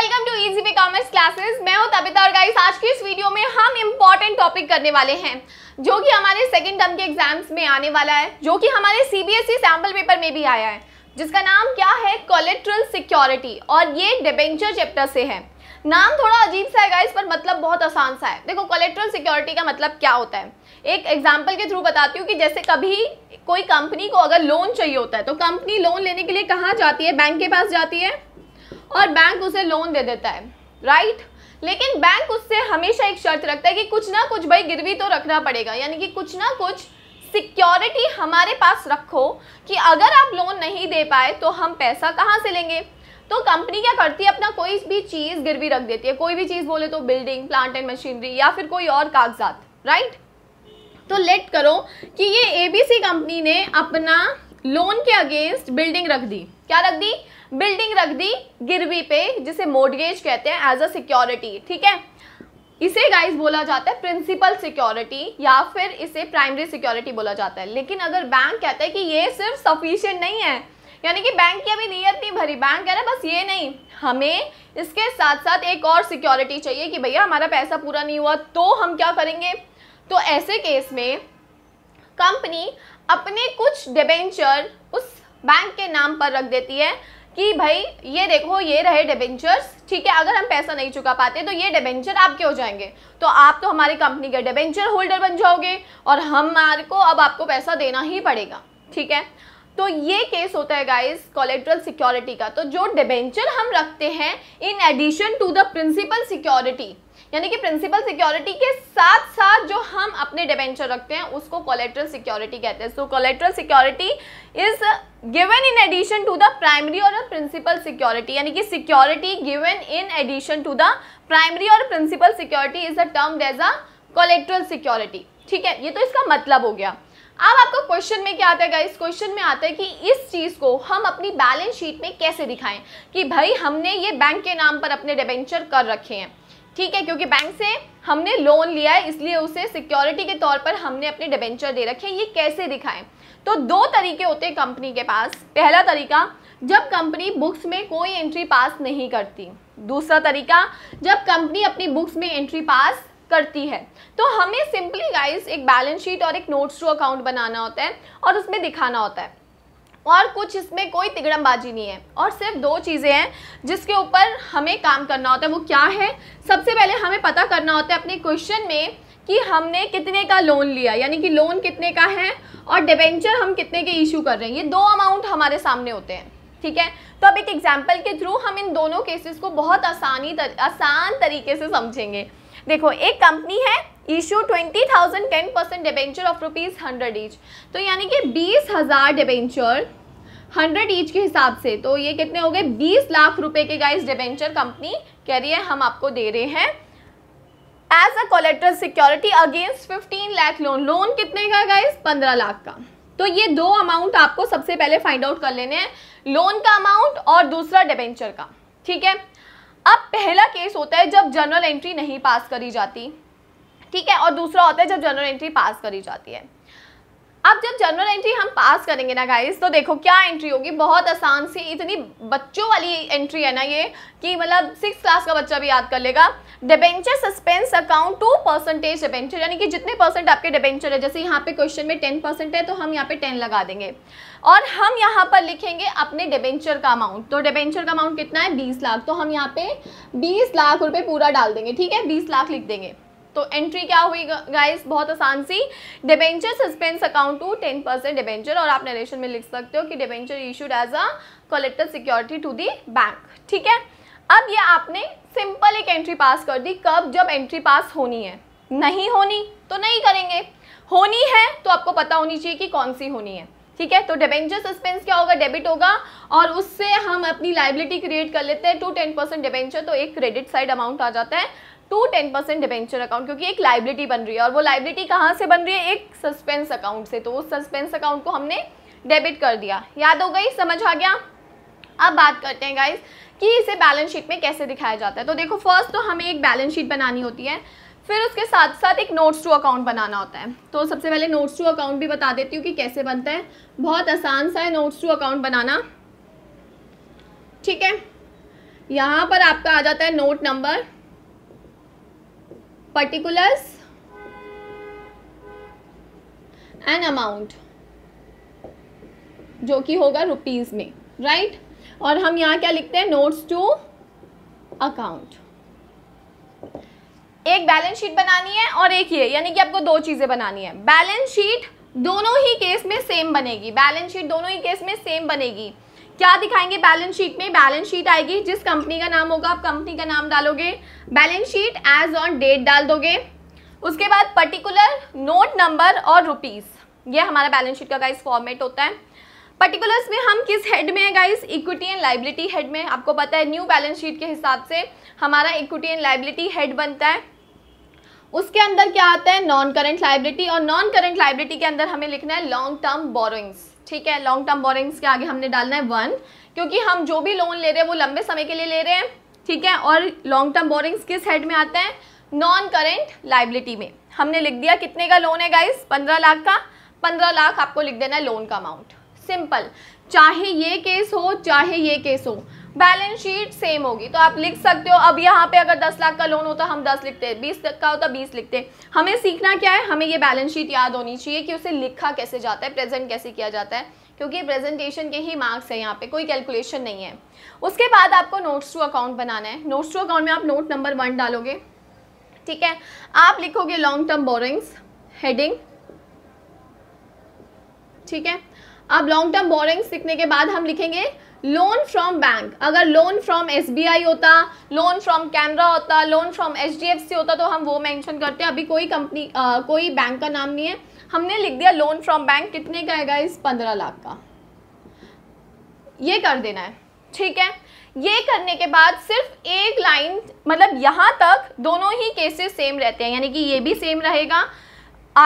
Welcome to easy pay commerce classes मैं हूं तबिता और गाइस आज की इस वीडियो में हम इम्पॉर्टेंट टॉपिक करने वाले हैं जो कि हमारे सेकंड टर्म के एग्जाम्स में आने वाला है जो कि हमारे सीबीएसई सैम्पल पेपर में भी आया है जिसका नाम क्या है कोलेट्रल सिक्योरिटी और ये डिबेंचर चैप्टर से है नाम थोड़ा अजीब सा है गाइस पर मतलब बहुत आसान सा है देखो कोलेट्रल सिक्योरिटी का मतलब क्या होता है एक एग्जाम्पल के थ्रू बताती हूँ कि जैसे कभी कोई कंपनी को अगर लोन चाहिए होता है तो कंपनी लोन लेने के लिए कहाँ जाती है बैंक के पास जाती है और बैंक उसे लोन दे देता है राइट लेकिन बैंक उससे हमेशा एक शर्त रखता है कि कुछ ना कुछ भाई गिरवी तो रखना पड़ेगा यानी कि कुछ ना कुछ सिक्योरिटी हमारे पास रखो कि अगर आप लोन नहीं दे पाए तो हम पैसा कहाँ से लेंगे तो कंपनी क्या करती है अपना कोई भी चीज़ गिरवी रख देती है कोई भी चीज़ बोले तो बिल्डिंग प्लांट एंड मशीनरी या फिर कोई और कागजात राइट तो लेट करो कि ये एबीसी कंपनी ने अपना लोन के अगेंस्ट बिल्डिंग रख दी क्या रख दी बिल्डिंग रख दी गिरवी पे जिसे मोडगेज कहते हैं एज अ सिक्योरिटी ठीक है इसे गाइस बोला जाता है प्रिंसिपल सिक्योरिटी या फिर इसे प्राइमरी सिक्योरिटी बोला जाता है लेकिन अगर बैंक कहता है कि ये सिर्फ सफिशियंट नहीं है यानी कि बैंक की अभी नीयत नहीं भरी बैंक कह रहा है बस ये नहीं हमें इसके साथ साथ एक और सिक्योरिटी चाहिए कि भैया हमारा पैसा पूरा नहीं हुआ तो हम क्या करेंगे तो ऐसे केस में कंपनी अपने कुछ डिबेंचर उस बैंक के नाम पर रख देती है कि भाई ये देखो ये रहे डिबेंचर्स ठीक है अगर हम पैसा नहीं चुका पाते तो ये डिबेंचर आपके हो जाएंगे तो आप तो हमारी कंपनी के डिबेंचर होल्डर बन जाओगे और हमारे को अब आपको पैसा देना ही पड़ेगा ठीक है तो ये केस होता है गाइस कोलेट्रल सिक्योरिटी का तो जो डिबेंचर हम रखते हैं in addition to the principal security यानी कि प्रिंसिपल सिक्योरिटी के साथ साथ जो हम अपने डिवेंचर रखते हैं उसको कोलेट्रल सिक्योरिटी कहते हैं so collateral security is given in addition to the primary और प्रिंसिपल सिक्योरिटी यानी कि security given in addition to the primary और principal security is a term as a collateral security ठीक है ये तो इसका मतलब हो गया अब आपको क्वेश्चन में क्या आता है गाइस क्वेश्चन में आता है कि इस चीज़ को हम अपनी बैलेंस शीट में कैसे दिखाएं कि भाई हमने ये बैंक के नाम पर अपने डिबेंचर कर रखे हैं ठीक है क्योंकि बैंक से हमने लोन लिया है इसलिए उसे सिक्योरिटी के तौर पर हमने अपने डिबेंचर दे रखे हैं ये कैसे दिखाएं तो दो तरीके होते हैं कंपनी के पास पहला तरीका जब कंपनी बुक्स में कोई एंट्री पास नहीं करती दूसरा तरीका जब कंपनी अपनी बुक्स में एंट्री पास करती है तो हमें सिंपली गाइस एक बैलेंस शीट और एक नोट्स टू अकाउंट बनाना होता है और उसमें दिखाना होता है और कुछ इसमें कोई तिगड़मबाजी नहीं है और सिर्फ दो चीज़ें हैं जिसके ऊपर हमें काम करना होता है वो क्या है सबसे पहले हमें पता करना होता है अपने क्वेश्चन में कि हमने कितने का लोन लिया यानी कि लोन कितने का है और डिबेंचर हम कितने के इशू कर रहे हैं ये दो अमाउंट हमारे सामने होते हैं ठीक है तो अब एक एग्जाम्पल के थ्रू हम इन दोनों केसेस को बहुत आसानी तर, आसान तरीके से समझेंगे देखो एक कंपनी है issue twenty thousand ten percent debenture of rupees hundred each तो यानी कि बीस हज़ार डिबेंचर हंड्रेड ईच के हिसाब से तो ये कितने हो गए बीस लाख रुपए के गाइस डिबेंचर कंपनी कह रही है हम आपको दे रहे हैं as a collateral security against fifteen lakh loan loan कितने का गाइस पंद्रह लाख का तो ये दो अमाउंट आपको सबसे पहले फाइंड आउट कर लेने हैं लोन का अमाउंट और दूसरा डिबेंचर का ठीक है अब पहला केस होता है जब जनरल एंट्री नहीं पास करी जाती ठीक है और दूसरा होता है जब जनरल एंट्री पास करी जाती है अब जब जनरल एंट्री हम पास करेंगे ना गाइस तो देखो क्या एंट्री होगी बहुत आसान सी इतनी बच्चों वाली एंट्री है ना ये कि मतलब सिक्स क्लास का बच्चा भी याद कर लेगा debenture suspense account to percentage debenture यानी कि जितने परसेंट आपके डिबेंचर है जैसे यहाँ पे क्वेश्चन में टेन परसेंट है तो हम यहाँ पे टेन लगा देंगे और हम यहाँ पर लिखेंगे अपने डिबेंचर का अमाउंट तो डिबेंचर का अमाउंट कितना है बीस लाख तो हम यहाँ पे बीस लाख रुपये पूरा डाल देंगे ठीक है बीस लाख लिख देंगे तो एंट्री क्या हुई गाइस बहुत आसान सी debenture suspense account to ten percent debenture और आप नरेशन में लिख सकते हो कि debenture issued as a collateral security to the bank ठीक है अब ये आपने सिंपल एक एंट्री पास कर दी कब जब एंट्री पास होनी है नहीं होनी तो नहीं करेंगे होनी है तो आपको पता होनी चाहिए कि कौन सी होनी है ठीक है तो डिबेंचर सस्पेंस क्या होगा डेबिट होगा और उससे हम अपनी लाइबिलिटी क्रिएट कर लेते हैं टू टेन परसेंट डिबेंचर तो एक क्रेडिट साइड अमाउंट आ जाता है to ten percent debenture account क्योंकि एक लाइबिलिटी बन रही है और वो लाइबिलिटी कहाँ से बन रही है एक सस्पेंस अकाउंट से तो उस सस्पेंस अकाउंट को हमने डेबिट कर दिया याद हो गई समझ आ गया अब बात करते हैं गाइज कि इसे बैलेंस शीट में कैसे दिखाया जाता है तो देखो फर्स्ट तो हमें एक बैलेंस शीट बनानी होती है फिर उसके साथ साथ एक नोट्स टू अकाउंट बनाना होता है तो सबसे पहले नोट्स टू अकाउंट भी बता देती हूँ कि कैसे बनता है बहुत आसान सा है नोट्स टू अकाउंट बनाना ठीक है यहाँ पर आपका आ जाता है note number particulars and amount जो कि होगा रुपीज़ में राइट right? और हम यहां क्या लिखते हैं नोट्स टू अकाउंट एक बैलेंस शीट बनानी है और एक ये यानी कि आपको दो चीज़ें बनानी है बैलेंस शीट दोनों ही केस में सेम बनेगी बैलेंस शीट दोनों ही केस में सेम बनेगी क्या दिखाएंगे बैलेंस शीट में बैलेंस शीट आएगी जिस कंपनी का नाम होगा आप कंपनी का नाम डालोगे balance sheet as on date डाल दोगे उसके बाद पर्टिकुलर नोट नंबर और रुपीज़ ये हमारा बैलेंस शीट का गाइस फॉर्मेट होता है पर्टिकुलर्स में हम किस हेड में है guys equity and liability head में आपको पता है न्यू बैलेंस शीट के हिसाब से हमारा इक्विटी एंड लाइबिलिटी हेड बनता है उसके अंदर क्या आता है नॉन करेंट लाइबिलिटी और नॉन करेंट लाइबिलिटी के अंदर हमें लिखना है लॉन्ग टर्म बोरोइंग्स ठीक है लॉन्ग टर्म बोरिंग्स के आगे हमने डालना है वन क्योंकि हम जो भी लोन ले रहे हैं वो लंबे समय के लिए ले रहे हैं ठीक है और लॉन्ग टर्म बोरिंग्स किस हेड में आते हैं नॉन करेंट लाइबिलिटी में हमने लिख दिया कितने का लोन है गाइस पंद्रह लाख का पंद्रह लाख आपको लिख देना है लोन का अमाउंट सिंपल चाहे ये केस हो चाहे ये केस हो बैलेंस शीट सेम होगी तो आप लिख सकते हो अब यहाँ पे अगर 10 लाख का लोन होता हम 10 लिखते बीस तक का होता 20 लिखते हमें सीखना क्या है हमें ये बैलेंस शीट याद होनी चाहिए कि उसे लिखा कैसे जाता है प्रेजेंट कैसे किया जाता है क्योंकि प्रेजेंटेशन के ही मार्क्स हैं यहाँ पे कोई कैलकुलेशन नहीं है उसके बाद आपको नोट्स टू अकाउंट बनाना है नोट्स टू अकाउंट में आप नोट नंबर वन डालोगे ठीक है आप लिखोगे लॉन्ग टर्म बोरिंग्स हेडिंग ठीक है अब लॉन्ग टर्म बोरिंग सीखने के बाद हम लिखेंगे लोन फ्रॉम बैंक अगर लोन फ्रॉम एस होता लोन फ्रॉम कैनरा होता लोन फ्रॉम एच होता तो हम वो मैंशन करते हैं अभी कोई कंपनी कोई बैंक का नाम नहीं है हमने लिख दिया लोन फ्रॉम बैंक कितने का है इस पंद्रह लाख का ये कर देना है ठीक है ये करने के बाद सिर्फ एक लाइन मतलब यहाँ तक दोनों ही केसेस सेम रहते हैं यानी कि ये भी सेम रहेगा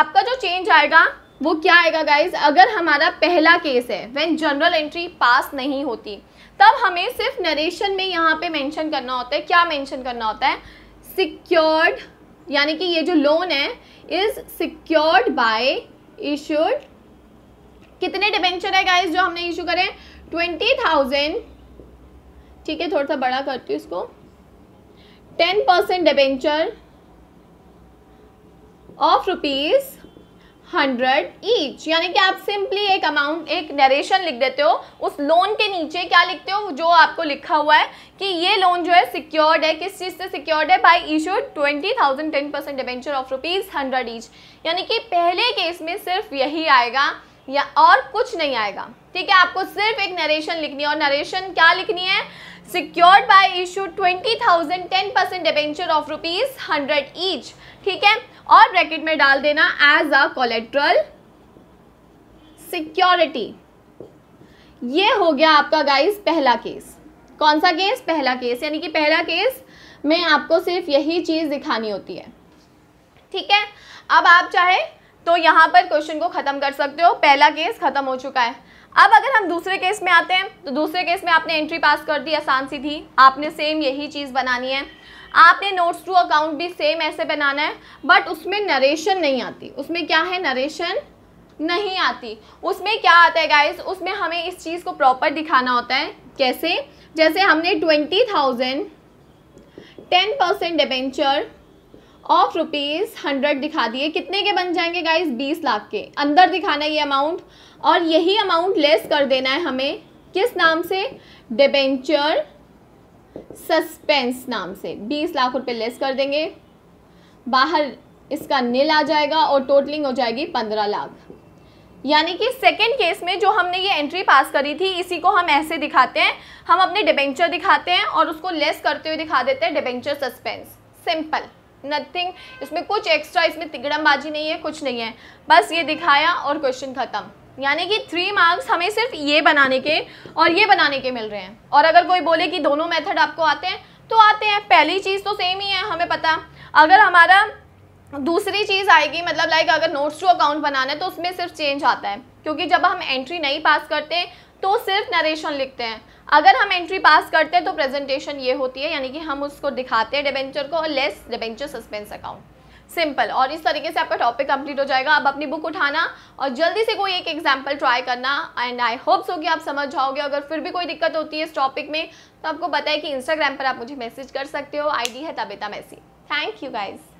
आपका जो चेंज आएगा वो क्या आएगा गाइज अगर हमारा पहला केस है वेन जनरल एंट्री पास नहीं होती तब हमें सिर्फ नरेशन में यहाँ पे मेंशन करना होता है क्या मेंशन करना होता है सिक्योर्ड यानी कि ये जो लोन है इज सिक्योर्ड बाय इशूड कितने डिबेंचर है गाइज जो हमने इशू करें ट्वेंटी थाउजेंड ठीक है थोड़ा सा बड़ा करती हूँ इसको ten percent debenture of rupees hundred each यानी कि आप सिंपली एक अमाउंट एक नरेशन लिख देते हो उस लोन के नीचे क्या लिखते हो जो आपको लिखा हुआ है कि ये लोन जो है सिक्योर्ड है किस चीज़ से सिक्योर्ड है by issue twenty thousand ten percent debenture of rupees hundred each यानी कि पहले केस में सिर्फ यही आएगा या और कुछ नहीं आएगा ठीक है आपको सिर्फ एक नरेशन लिखनी है और नरेशन क्या लिखनी है secured by issue twenty thousand ten percent debenture of rupees hundred each ठीक है और ब्रैकेट में डाल देना एज अ कोलेट्रल सिक्योरिटी ये हो गया आपका गाइस पहला केस कौन सा केस पहला केस यानी कि पहला केस में आपको सिर्फ यही चीज़ दिखानी होती है ठीक है अब आप चाहे तो यहाँ पर क्वेश्चन को ख़त्म कर सकते हो पहला केस ख़त्म हो चुका है अब अगर हम दूसरे केस में आते हैं तो दूसरे केस में आपने एंट्री पास कर दी आसान सी थी आपने सेम यही चीज़ बनानी है आपने नोट्स टू अकाउंट भी सेम ऐसे बनाना है बट उसमें नरेशन नहीं आती उसमें क्या है नरेशन नहीं आती उसमें क्या आता है गाइस उसमें हमें इस चीज़ को प्रॉपर दिखाना होता है कैसे जैसे हमने twenty thousand ten percent debenture of rupees hundred दिखा दिए कितने के बन जाएंगे गाइज बीस लाख के अंदर दिखाना ये अमाउंट और यही अमाउंट लेस कर देना है हमें किस नाम से डिबेंचर सस्पेंस नाम से बीस लाख रुपए लेस कर देंगे बाहर इसका नील आ जाएगा और टोटलिंग हो जाएगी पंद्रह लाख यानी कि सेकेंड केस में जो हमने ये एंट्री पास करी थी इसी को हम ऐसे दिखाते हैं हम अपने डिबेंचर दिखाते हैं और उसको लेस करते हुए दिखा देते हैं डिबेंचर सस्पेंस सिंपल नथिंग इसमें कुछ एक्स्ट्रा इसमें तिगड़मबाजी नहीं है कुछ नहीं है बस ये दिखाया और क्वेश्चन ख़त्म यानी कि थ्री मार्क्स हमें सिर्फ ये बनाने के और ये बनाने के मिल रहे हैं और अगर कोई बोले कि दोनों मेथड आपको आते हैं तो आते हैं पहली चीज़ तो सेम ही है हमें पता अगर हमारा दूसरी चीज़ आएगी मतलब लाइक अगर नोट्स टू अकाउंट बनाना है तो उसमें सिर्फ चेंज आता है क्योंकि जब हम एंट्री नहीं पास करते तो सिर्फ नरेशन लिखते हैं अगर हम एंट्री पास करते हैं तो प्रेजेंटेशन ये होती है यानी कि हम उसको दिखाते हैं डिबेंचर को और less debenture suspense account simple और इस तरीके से आपका टॉपिक कंप्लीट हो जाएगा अब अपनी बुक उठाना और जल्दी से कोई एक एग्जाम्पल ट्राई करना एंड आई होप्स सो कि आप समझ जाओगे अगर फिर भी कोई दिक्कत होती है इस टॉपिक में तो आपको पता है कि इंस्टाग्राम पर आप मुझे मैसेज कर सकते हो आईडी है तबिता मैसी थैंक यू गाइज़